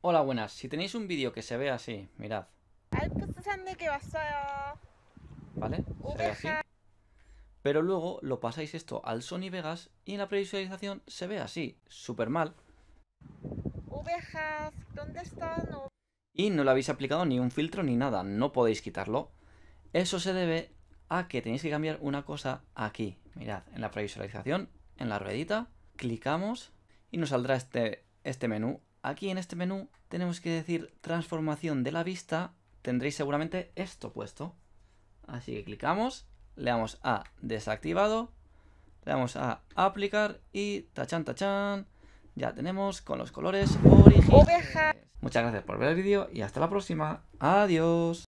Hola, buenas. Si tenéis un vídeo que se ve así, mirad. ¿Vale? Pero luego lo pasáis esto al Sony Vegas y en la previsualización se ve así, súper mal. Y no le habéis aplicado ni un filtro ni nada, no podéis quitarlo. Eso se debe a que tenéis que cambiar una cosa aquí. Mirad, en la previsualización, en la ruedita, clicamos y nos saldrá este, este menú aquí en este menú tenemos que decir transformación de la vista, tendréis seguramente esto puesto. Así que clicamos, le damos a desactivado, le damos a aplicar y tachan tachan, ya tenemos con los colores originales. Muchas gracias por ver el vídeo y hasta la próxima. Adiós.